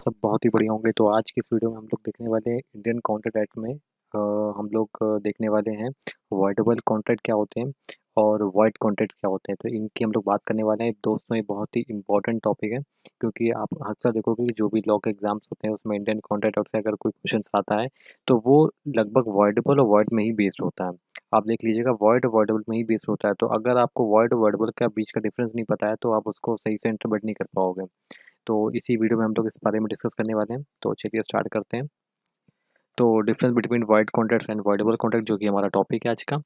सब बहुत ही बढ़िया होंगे तो आज की इस वीडियो में हम लोग देखने वाले हैं इंडियन कॉन्ट्रैक्ट एक्ट में आ, हम लोग देखने वाले हैं वर्डेबल कॉन्ट्रैक्ट क्या होते हैं और वाइट कॉन्ट्रैक्ट क्या होते हैं तो इनकी हम लोग बात करने वाले हैं दोस्तों ये बहुत ही इंपॉर्टेंट टॉपिक है क्योंकि आप अक्सर देखोगे कि जो भी लॉ के एग्जाम्स होते हैं उसमें इंडियन कॉन्ट्रैक्ट एक्ट से अगर कोई क्वेश्चन आता है तो वो लगभग वर्डेबल और वर्ड में ही बेस्ड होता है आप देख लीजिएगा वर्ड वर्डेबल में ही बेस्ड होता है तो अगर आपको वर्ड वर्डेबल का बीच का डिफरेंस नहीं पता है तो आप उसको सही से इंटरप्रेट नहीं कर पाओगे तो इसी वीडियो में हम लोग इस बारे में डिस्कस करने वाले हैं तो चलिए स्टार्ट करते हैं तो difference between void contracts and voidable contract जो कि हमारा टॉपिक है आज का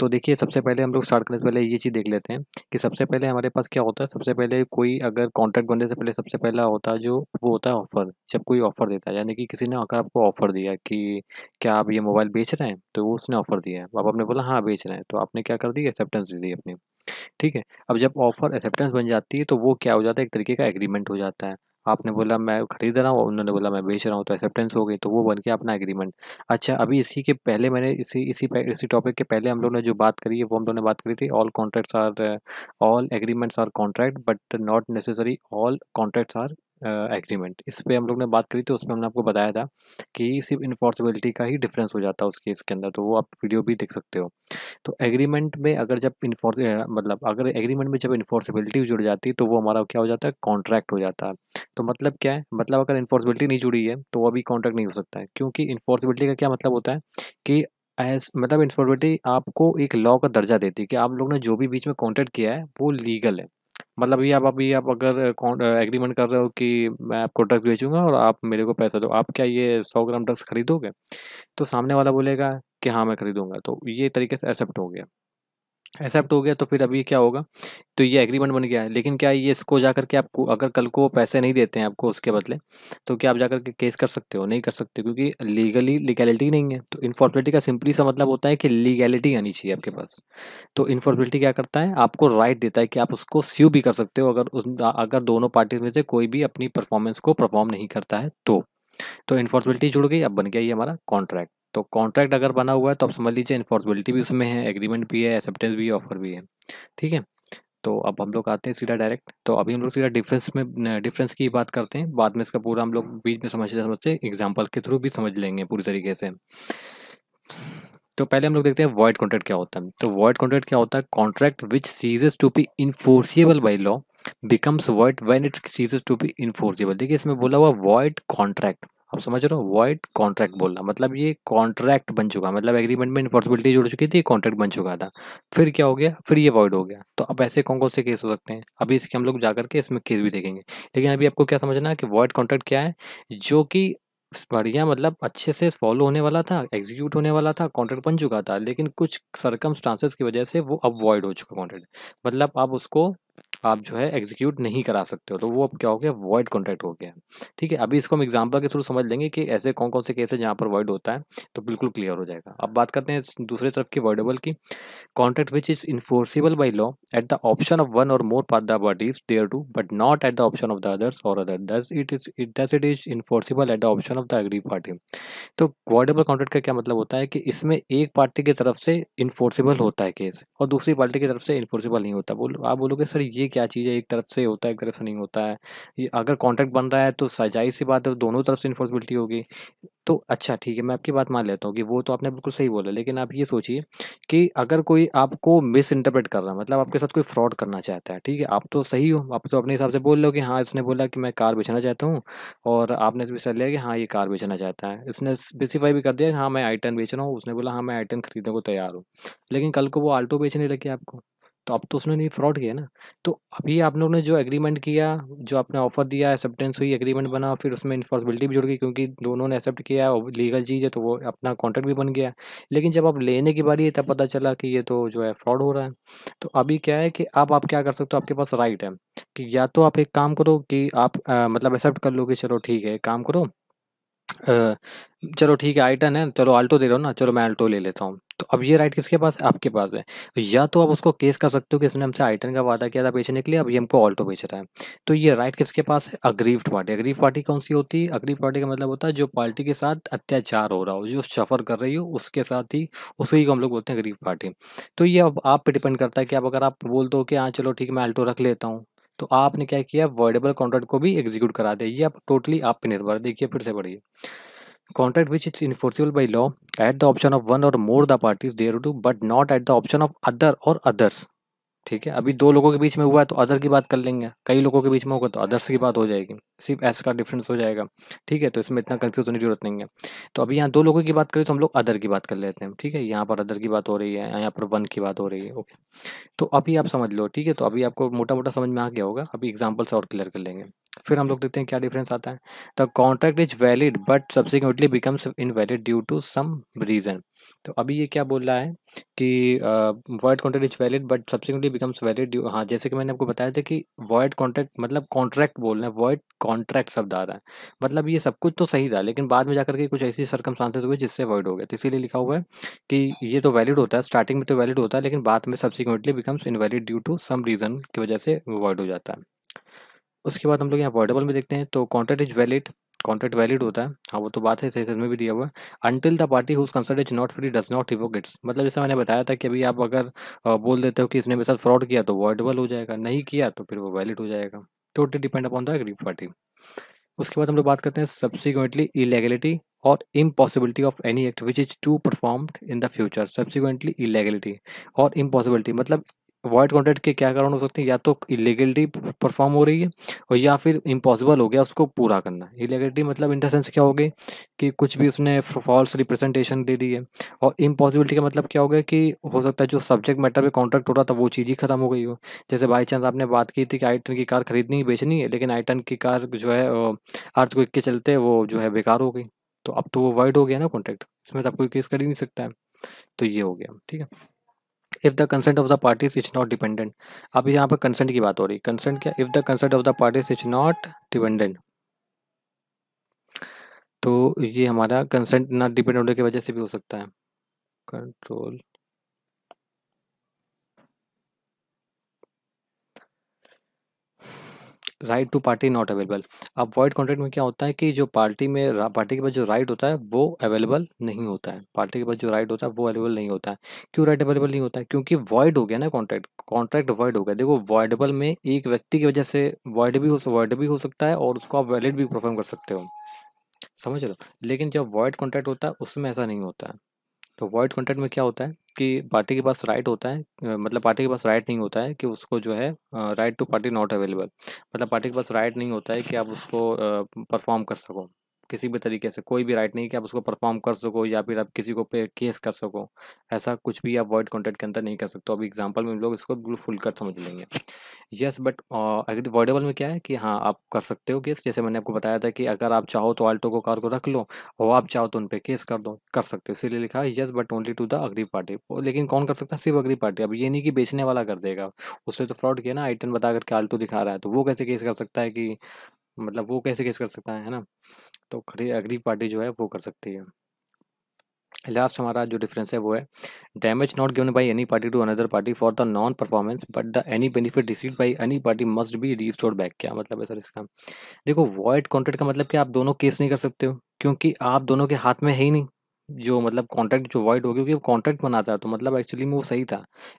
तो देखिए सबसे पहले हम लोग स्टार्ट करने से पहले ये चीज़ देख लेते हैं कि सबसे पहले हमारे पास क्या होता है सबसे पहले कोई अगर कॉन्ट्रैक्ट बनने से पहले सबसे पहला होता है जो वो होता है ऑफ़र जब कोई ऑफ़र देता है यानी कि किसी ने अगर आपको ऑफ़र दिया कि क्या आप ये मोबाइल बेच रहे हैं तो वो उसने ऑफ़र दिया है आप आपने बोला हाँ बेच रहे हैं तो आपने क्या कर दी एक्सेप्टेंस दे दी अपनी ठीक है अब जब ऑफ़र एक्सेप्टेंस बन जाती है तो वो क्या हो जाता है एक तरीके का एग्रीमेंट हो जाता है आपने बोला मैं खरीद रहा हूँ उन्होंने बोला मैं बेच रहा हूँ तो एक्सेप्टेंस हो गई तो वो बन गया अपना एग्रीमेंट अच्छा अभी इसी के पहले मैंने इसी इसी इसी टॉपिक के पहले हम लोग ने जो बात करी है वो हम लोग ने बात करी थी all contracts are all agreements are contract but not necessary all contracts are agreement इस पर हम लोग ने बात करी तो उसमें हमने आपको बताया था कि सिर्फ इन्फोर्सबिलिटी का ही डिफरेंस हो जाता है उस केस के अंदर तो वो आप वीडियो भी देख सकते हो तो एग्रीमेंट में अगर जब इन्फोर्स मतलब अगर एग्रीमेंट में जब इन्फोर्सबिलिटी जुड़ जाती है तो वो हमारा क्या हो जाता है कॉन्ट्रैक्ट हो जाता है तो मतलब क्या है मतलब अगर इन्फोर्सबिलिटी नहीं जुड़ी है तो अभी कॉन्ट्रैक्ट नहीं हो सकता है क्योंकि इन्फोर्सबिलिटी का क्या मतलब होता है कि एस मतलब इन्फोर्सबिलिटी आपको एक लॉ का दर्जा देती है कि आप लोग ने जो भी बीच में कॉन्ट्रैक्ट किया है वो लीगल है मतलब ये आप अभी आप अगर एग्रीमेंट कर रहे हो कि मैं आपको ड्रग्स बेचूंगा और आप मेरे को पैसा दो आप क्या ये सौ ग्राम ड्रग्स खरीदोगे तो सामने वाला बोलेगा कि हाँ मैं खरीदूंगा तो ये तरीके से एक्सेप्ट हो गया एक्सेप्ट हो गया तो फिर अभी क्या होगा तो ये एग्रीमेंट बन गया है लेकिन क्या ये इसको जा करके आपको अगर कल को पैसे नहीं देते हैं आपको उसके बदले तो क्या आप जा करके केस कर सकते हो नहीं कर सकते क्योंकि लीगली लीगैलिटी नहीं है तो इनफॉर्मेलिटी का सिंपली सा मतलब होता है कि लीगैलिटी आनी चाहिए आपके पास तो इनफॉर्मेलिटी क्या करता है आपको राइट देता है कि आप उसको स्यू भी कर सकते हो अगर उस अगर दोनों पार्टी में से कोई भी अपनी परफॉर्मेंस को परफॉर्म नहीं करता है तो तो इनफॉर्मेलिटी जुड़ गई अब बन गया ये हमारा कॉन्ट्रैक्ट तो कॉन्ट्रैक्ट अगर बना हुआ है तो आप समझ लीजिए इन्फोर्सबिलिटी भी उसमें है एग्रीमेंट भी है एक्सेप्टेंस भी है ऑफर भी है ठीक है तो अब हम लोग आते हैं सीधा डायरेक्ट तो अभी हम लोग सीधा डिफरेंस में डिफरेंस की बात करते हैं बाद में इसका पूरा हम लोग बीच में समझते समझते एग्जाम्पल के थ्रू भी समझ लेंगे पूरी तरीके से तो पहले हम लोग देखते हैं वॉइड कॉन्ट्रैक्ट क्या होता है तो वॉइड कॉन्ट्रैक्ट क्या होता है contract which ceases to be enforceable by law becomes void when it ceases to be enforceable देखिए इसमें बोला हुआ वॉइड कॉन्ट्रैक्ट आप समझ रहे हो वाइड कॉन्ट्रैक्ट बोलना मतलब ये कॉन्ट्रैक्ट बन चुका मतलब एग्रीमेंट में इन्फोर्सिबिलिटी जुड़ चुकी थी कॉन्ट्रैक्ट बन चुका था फिर क्या हो गया फिर ये अवॉइड हो गया तो अब ऐसे कौन कौन से केस हो सकते हैं अभी इसके हम लोग जा करके इसमें केस भी देखेंगे लेकिन अभी आपको क्या समझना है कि वॉइड कॉन्ट्रैक्ट क्या है जो कि बढ़िया मतलब अच्छे से फॉलो होने वाला था एग्जीक्यूट होने वाला था कॉन्ट्रैक्ट बन चुका था लेकिन कुछ सरकम की वजह से वो अब वॉइड हो चुका कॉन्ट्रैक्ट मतलब आप उसको आप जो है एग्जीक्यूट नहीं करा सकते हो तो वो अब क्या हो गया वॉइड कॉन्ट्रैक्ट हो गया ठीक है अभी इसको हम एग्जाम्पल के थ्रू समझ लेंगे कि ऐसे कौन कौन से केस है जहाँ पर वॉइड होता है तो बिल्कुल क्लियर हो जाएगा अब बात करते हैं दूसरी तरफ की वॉइडेबल की contract which is enforceable by law at the option of one or more parties there to but not at the option of the others or other thus it is it thus it is enforceable at the option of the aggrieved party तो voidable contract का क्या मतलब होता है कि इसमें एक party की तरफ से इन्फोर्सिबल होता है केस और दूसरी पार्टी की तरफ से इन्फोर्सिबल नहीं होता बोलो आप बोलोगे सर ये क्या चीज़ है एक तरफ से होता है एक तरफ से नहीं होता है ये अगर कॉन्ट्रैक्ट बन रहा है तो सजाई सी बात है दोनों तरफ से इन्फोर्सबिलिटी होगी तो अच्छा ठीक है मैं आपकी बात मान लेता हूँ कि वो तो आपने बिल्कुल सही बोला लेकिन आप ये सोचिए कि अगर कोई आपको मिस इंटरप्रेट कर रहा है मतलब आपके साथ कोई फ्रॉड करना चाहता है ठीक है आप तो सही हो आप तो अपने हिसाब से बोल लो कि हाँ इसने बोला कि मैं कार बेचना चाहता हूँ और आपने भी सर लिया कि हाँ ये कार बेचना चाहता है इसने स्पेसिफाई भी कर दिया कि हाँ मैं आई बेच रहा हूँ उसने बोला हाँ मैं आई खरीदने को तैयार हूँ लेकिन कल को वो आल्टो बेचने लगे आपको तो अब तो उसने नहीं फ्रॉड किया ना तो अभी आप लोग ने जो एग्रीमेंट किया जो आपने ऑफर दिया एक्सेप्टेंस हुई एग्रीमेंट बना फिर उसमें इन्फॉर्सबिलिटी भी जुड़ गई क्योंकि दोनों ने एक्सेप्ट किया और लीगल चीज़ है तो वो अपना कॉन्ट्रैक्ट भी बन गया लेकिन जब आप लेने की बारी है तब पता चला कि ये तो जो है फ्रॉड हो रहा है तो अभी क्या है कि आप, आप क्या कर सकते हो आपके पास राइट है कि या तो आप एक काम करो कि आप आ, मतलब एक्सेप्ट कर लो कि चलो ठीक है काम करो चलो ठीक है आइटन है, चलो आल्टो दे रहा हो ना, चलो मैं आल्टो ले लेता हूँ। तो अब ये राइट किसके पास है? आपके पास है। या तो आप उसको केस कर सकते हो कि इसने हमसे आइटन का वादा किया था बेचने के लिए, अब ये हमको ऑल्टो बेच रहा है। तो ये राइट किसके पास है? Aggrieved party. अग्रीव पार्टी कौन-सी होती है? अग्रीव पार्टी का मतलब होता है जो पार्टी के साथ अत्याचार हो रहा हो, जो सफ़र कर रही हो उसके साथ ही उसी को हम लोग बोलते हैं अग्रीव पार्टी। तो ये अब आप पर डिपेंड करता है कि अब अगर आप बोल दो कि हाँ, चलो ठीक है मैं आल्टो रख लेता हूँ। तो आपने क्या किया वर्डेबल कॉन्ट्रैक्ट को भी एग्जीक्यूट करा दिया ये आप टोटली आप पे निर्भर देखिए फिर से बढ़िए contract which is enforceable by law at the option of one or more the parties there to but not at the option of other or others ठीक है अभी दो लोगों के बीच में हुआ है तो अदर की बात कर लेंगे कई लोगों के बीच में होगा तो अदर्स की बात हो जाएगी सिर्फ एस का डिफरेंस हो जाएगा ठीक है तो इसमें इतना कन्फ्यूज होने की जरूरत नहीं है तो अभी यहाँ दो लोगों की बात करें तो हम लोग अदर की बात कर लेते हैं ठीक है यहाँ पर अदर की बात हो रही है यहाँ पर वन की बात हो रही है ओके तो अभी आप समझ लो ठीक है तो अभी आपको मोटा मोटा समझ में आ गया होगा अभी एग्जाम्पल्स और क्लियर कर लेंगे फिर हम लोग देखते हैं क्या डिफरेंस आता है the contract is valid but subsequently becomes invalid due to some reason तो अभी ये क्या बोल रहा है कि void contract is valid but subsequently becomes valid due हाँ जैसे कि मैंने आपको बताया था कि वर्ड कॉन्ट्रैक्ट मतलब कॉन्ट्रैक्ट बोल रहे हैं वर्ड कॉन्ट्रैक्ट शब्द आ रहा है मतलब ये सब कुछ तो सही था लेकिन बाद में जाकर के कुछ ऐसी सर्कमस्टांसेस हुए जिससे वर्ड हो गया तो इसीलिए लिखा हुआ है कि ये तो वैलिड होता है स्टार्टिंग में तो वैलिड होता है लेकिन बाद में subsequently becomes invalid due to some reason की वजह से वर्ड हो जाता है उसके बाद हम लोग यहाँ वर्डेबल में देखते हैं तो contract is valid contract valid होता है हाँ वो तो बात है सेशन में भी दिया हुआ है until the party whose consent is not free does not revoke its मतलब जैसे मैंने बताया था कि अभी आप अगर बोल देते हो कि इसने मेरे साथ फ्रॉड किया तो वर्डेबल हो जाएगा नहीं किया तो फिर वो वैलिड हो जाएगा totally depend upon the aggrieved party उसके बाद हम लोग बात करते हैं subsequently illegality or impossibility of any act which is to performed in the future subsequently illegality or impossibility मतलब वॉइड कॉन्ट्रैक्ट के क्या कारण हो सकते हैं या तो इलीगलिटी परफॉर्म हो रही है और या फिर इम्पॉसिबल हो गया उसको पूरा करना इलीगलिटी मतलब इन देंस क्या हो गई कि कुछ भी उसने फॉल्स रिप्रेजेंटेशन दे दी है और इम्पॉसिबिलिटी का मतलब क्या हो गया कि हो सकता है जो सब्जेक्ट मैटर पे कॉन्ट्रैक्ट हो रहा था वो चीज़ ही खत्म हो गई हो जैसे बाई चांस आपने बात की थी कि आई टन की कार खरीदनी बेचनी है लेकिन आई टन की कार जो है अर्थ के चलते वो जो है बेकार हो गई तो अब तो वो वाइड हो गया ना कॉन्ट्रैक्ट इसमें तो आप कोई केस कर ही नहीं सकता है तो ये हो गया ठीक है if the consent of the parties is not dependent अभी यहाँ पर कंसेंट की बात हो रही है कंसेंट क्या if the consent of the parties is not dependent तो ये हमारा कंसेंट ना डिपेंडेंट होने की वजह से भी हो सकता है control right to party not available अब वॉइड कॉन्ट्रैक्ट में क्या होता है कि जो पार्टी में पार्टी के पास जो राइट होता है वो अवेलेबल नहीं होता है पार्टी के पास जो राइट होता है वो अवेलेबल नहीं होता है क्यों राइट अवेलेबल नहीं होता है क्योंकि वॉइड हो गया ना कॉन्ट्रैक्ट कॉन्ट्रैक्ट वॉइड हो गया देखो वॉइडेबल में एक व्यक्ति की वजह से वॉइड भी हो वॉइड भी हो सकता है और उसको आप वैलिड भी परफॉर्म कर सकते हो समझ लो लेकिन जब वॉइड कॉन्ट्रैक्ट होता है उसमें ऐसा नहीं होता है तो वॉइड कॉन्ट्रैक्ट में क्या होता है कि पार्टी के पास राइट होता है मतलब पार्टी के पास राइट नहीं होता है कि उसको जो है right to party not available मतलब पार्टी के पास राइट नहीं होता है कि आप उसको परफॉर्म कर सको किसी भी तरीके से कोई भी राइट नहीं कि आप उसको परफॉर्म कर सको या फिर आप किसी को पे केस कर सको ऐसा कुछ भी आप वर्ड कॉन्टेंट के अंदर नहीं कर सकते अभी एग्जाम्पल में हम लोग इसको बिल्कुल फुल कर समझ लेंगे येस बट वर्डेबल में क्या है कि हाँ आप कर सकते हो केस जैसे मैंने आपको बताया था कि अगर आप चाहो तो आल्टो को कार को रख लो और आप चाहो तो उन पर केस कर दो कर सकते हो इसीलिए लिखा है yes but only to the aggrieved party लेकिन कौन कर सकता है सिर्फ अग्री पार्टी अब ये नहीं कि बेचने वाला कर देगा उसने तो फ्रॉड किया ना आइटन बता करके आल्टो दिखा रहा है तो वो कैसे केस कर सकता है कि मतलब वो कैसे केस कर सकता है ना तो खरी अगली पार्टी जो है वो कर सकती है लास्ट हमारा जो डिफरेंस है वो है damage not given by any party to another party for the non performance but the any benefit receive by any party must be restored back क्या मतलब है सर इसका देखो वॉइड कॉन्ट्रैक्ट का मतलब कि आप दोनों केस नहीं कर सकते हो क्योंकि आप दोनों के हाथ में है ही नहीं जो मतलब कॉन्ट्रैक्ट जो वॉइड हो गया क्योंकि कॉन्ट्रैक्ट बना था तो मतलब एक्चुअली में वो सही था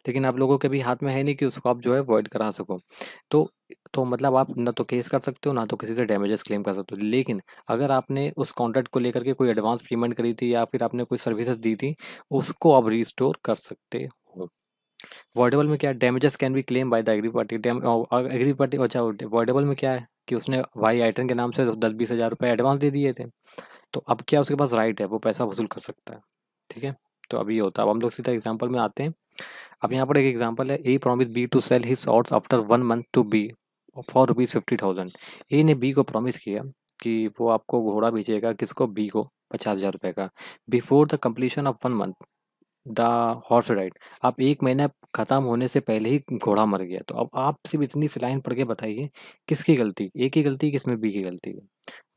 लेकिन आप लोगों के भी हाथ में है नहीं कि उसको आप जो है वॉइड करा सको तो तो मतलब आप ना तो केस कर सकते हो ना तो किसी से डैमेजेस क्लेम कर सकते हो लेकिन अगर आपने उस कॉन्ट्रैक्ट को लेकर के कोई एडवांस पेमेंट करी थी या फिर आपने कोई सर्विसेज दी थी उसको आप रिस्टोर कर सकते हो वर्डेबल में क्या damages can be claim by the aggrieved party aggrieved party अच्छा वर्डेबल में क्या है कि उसने भाई आइटन के नाम से दस बीस हज़ार रुपये एडवांस दे दिए थे तो अब क्या उसके पास राइट है वो पैसा वसूल कर सकता है ठीक है तो अभी ये होता है अब हम लोग सीधा एग्जाम्पल में आते हैं अब यहाँ पर एक एग्जाम्पल है A promise B to sell his horse after one month to B for rupees fifty thousand A ने बी को प्रॉमिस किया कि वो आपको घोड़ा भेजेगा किसको बी को पचास हज़ार रुपये का before the completion of one month the horse ride आप एक महीना ख़त्म होने से पहले ही घोड़ा मर गया तो अब आप सिर्फ इतनी सिलाइन पढ़ के बताइए किसकी गलती ए की गलती किसमें बी की गलती है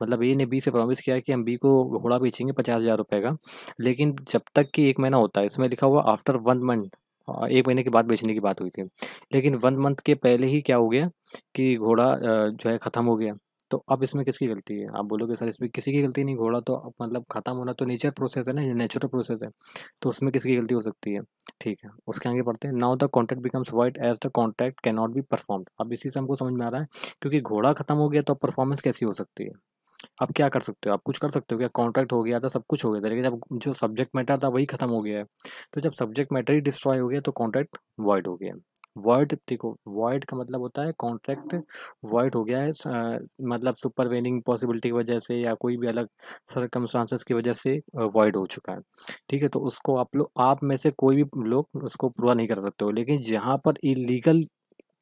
मतलब ए ने बी से प्रॉमिस किया कि हम बी को घोड़ा बेचेंगे पचास हज़ार रुपये का लेकिन जब तक कि एक महीना होता है इसमें लिखा हुआ आफ्टर वन मंथ हाँ, एक महीने के बाद बेचने की बात हुई थी लेकिन वन मंथ के पहले ही क्या हो गया कि घोड़ा जो है ख़त्म हो गया तो अब इसमें किसकी गलती है आप बोलोगे सर इसमें किसी की गलती नहीं घोड़ा तो मतलब ख़त्म होना तो नेचर प्रोसेस है ना नेचुरल प्रोसेस है तो उसमें किसकी गलती हो सकती है ठीक है उसके आगे पढ़ते हैं now the contract becomes void as the contract can not be performed अब इसी से हमको समझ में आ रहा है क्योंकि घोड़ा खत्म हो गया तो परफॉर्मेंस कैसी हो सकती है आप क्या कर सकते हो आप कुछ कर सकते हो क्या कॉन्ट्रैक्ट हो गया था सब कुछ हो गया था लेकिन जब जो सब्जेक्ट मैटर था वही खत्म हो गया है तो जब सब्जेक्ट मैटर ही डिस्ट्रॉय हो गया तो कॉन्ट्रैक्ट वॉइड हो गया वर्ड देखो वर्ड का मतलब होता है कॉन्ट्रैक्ट वर्ड हो गया है आ, मतलब सुपरवेनिंग पॉसिबिलिटी की वजह से या कोई भी अलग सरकमस्टांसेस की वजह से वर्ड हो चुका है ठीक है तो उसको आप लोग आप में से कोई भी लोग उसको पूरा नहीं कर सकते हो लेकिन जहाँ पर इलीगल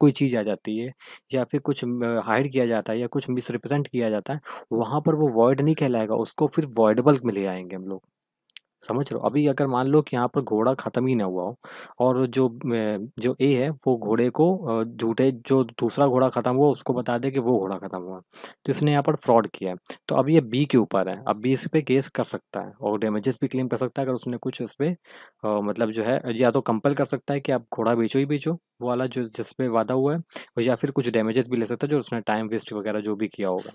कोई चीज़ आ जाती है या फिर कुछ हाइड किया जाता है या कुछ मिसरिप्रजेंट किया जाता है वहाँ पर वो वॉइड नहीं कहलाएगा उसको फिर वॉइडेबल में ले आएंगे हम लोग समझ रहे हो अभी अगर मान लो कि यहाँ पर घोड़ा ख़त्म ही ना हुआ हो और जो जो ए है वो घोड़े को झूठे जो दूसरा घोड़ा ख़त्म हुआ उसको बता दे कि वो घोड़ा ख़त्म हुआ तो इसने यहाँ पर फ्रॉड किया है तो अब ये बी के ऊपर है अब बी इस पर केस कर सकता है और डैमेजेस भी क्लेम कर सकता है अगर उसने कुछ उस पर मतलब जो है या तो कंपल कर सकता है कि आप घोड़ा बेचो ही बेचो वो वाला जो जिसपे वादा हुआ है या फिर कुछ डैमेजेस भी ले सकता है जो उसने टाइम वेस्ट वगैरह जो भी किया होगा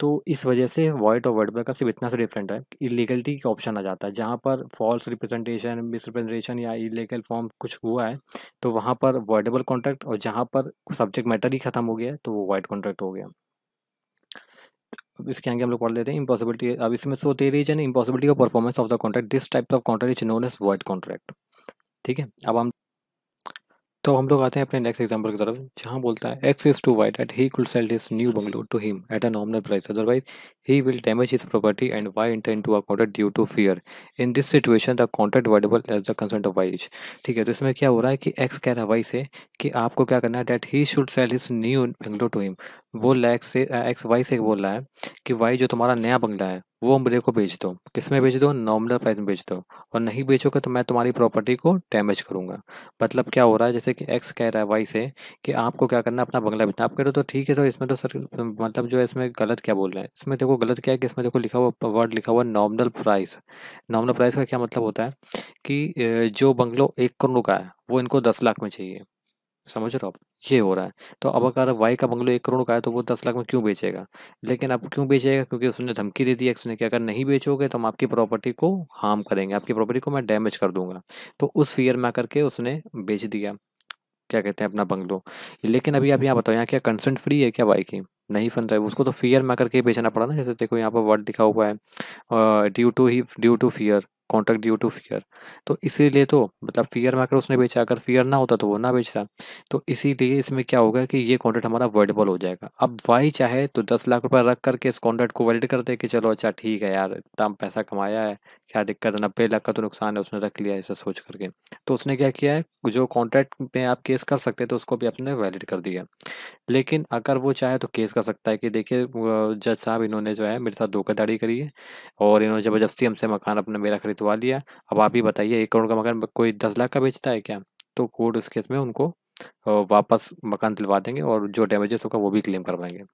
तो इस वजह से वाइट और वर्ड बैक का सिर्फ इतना सा डिफरेंट है इलीगलिटी का ऑप्शन आ जाता है जहाँ पर फॉल्स रिप्रेजेंटेशन मिसरिप्रेजेंटेशन या इलीगल फॉर्म कुछ हुआ है तो वहाँ पर वॉइडेबल कॉन्ट्रैक्ट और जहाँ पर सब्जेक्ट मैटर ही खत्म हो गया तो वो वाइट कॉन्ट्रैक्ट हो गया अब इसके आगे हम लोग पढ़ लेते हैं इम्पॉसिबिलिटी अब इसमें सो दे रही है impossibility of performance of the contract this type of contract is known as void contract ठीक है अब हम तो हम लोग आते हैं अपने नेक्स्ट एग्जांपल की तरफ जहाँ बोलता है X is to Y that he could sell his new bungalow to him at a nominal price otherwise he will damage his property and Y enter into a contract due to fear in this situation the contract voidable as the consent of Y ठीक है तो इसमें क्या हो रहा है कि x कह रहा है वाई से कि आपको क्या करना है that he should sell his new bungalow to him वो लैक्स से एक्स वाई से बोल रहा है कि वाई जो तुम्हारा नया बंगला है वो मेरे को बेच दो किस में बेच दो नॉर्मल प्राइस में बेच दो और नहीं बेचोगे तो मैं तुम्हारी प्रॉपर्टी को डैमेज करूँगा मतलब क्या हो रहा है जैसे कि एक्स कह रहा है वाई से कि आपको क्या करना है अपना बंगला बेचना आप कह रहे हो तो ठीक है तो इसमें तो सर मतलब जो है इसमें गलत क्या बोल रहे हैं इसमें देखो गलत क्या है कि इसमें देखो लिखा हुआ वर्ड लिखा हुआ नॉर्मल प्राइस नॉर्मल प्राइस का क्या मतलब होता है कि जो बंगलो एक करोड़ का है वो इनको दस लाख में चाहिए समझ रहे हो आप ये हो रहा है तो अब हाँ। अगर वाई का बंगलो एक करोड़ का है तो वो दस लाख में क्यों बेचेगा लेकिन अब क्यों बेचेगा क्योंकि उसने धमकी दे दी है उसने कि अगर नहीं बेचोगे तो हम आपकी प्रॉपर्टी को हार्म करेंगे आपकी प्रॉपर्टी को मैं डैमेज कर दूंगा तो उस फियर में आकर के उसने बेच दिया क्या कहते हैं अपना बंगलो लेकिन अभी आप अच्छा। यहाँ बताओ यहाँ क्या कंसेंट फ्री है क्या वाई की नहीं फन रहा है उसको तो फियर में करके बेचना पड़ा ना जैसे देखो यहाँ पर वर्ड लिखा हुआ है due to he due to fear contract due to fear तो इसीलिए तो मतलब फियर में आकर उसने बेचा अगर फियर ना होता तो वो ना बेचता तो इसीलिए इसमें क्या होगा कि ये कॉन्ट्रैक्ट हमारा वर्डेबल हो जाएगा अब वाई चाहे तो दस लाख रुपये रख करके इस कॉन्ट्रैक्ट को वैलिड कर दे कि चलो अच्छा ठीक है यार इतना पैसा कमाया है क्या दिक्कत है नब्बे लाख का तो नुकसान है उसने रख लिया ऐसा सोच करके तो उसने क्या किया है जो कॉन्ट्रैक्ट में आप केस कर सकते थे उसको भी आपने वैलिड कर दिया लेकिन अगर वो चाहे तो केस कर सकता है कि देखिए जज साहब इन्होंने जो है मेरे साथ धोखाधड़ी करी है और इन्होंने ज़बरदस्ती हमसे मकान अपना मेरा खरीदवा लिया अब आप ही बताइए एक करोड़ का मकान कोई दस लाख का बेचता है क्या तो कोर्ट उस केस में उनको वापस मकान दिलवा देंगे और जो डैमेजेस होगा वो भी क्लेम करवाएंगे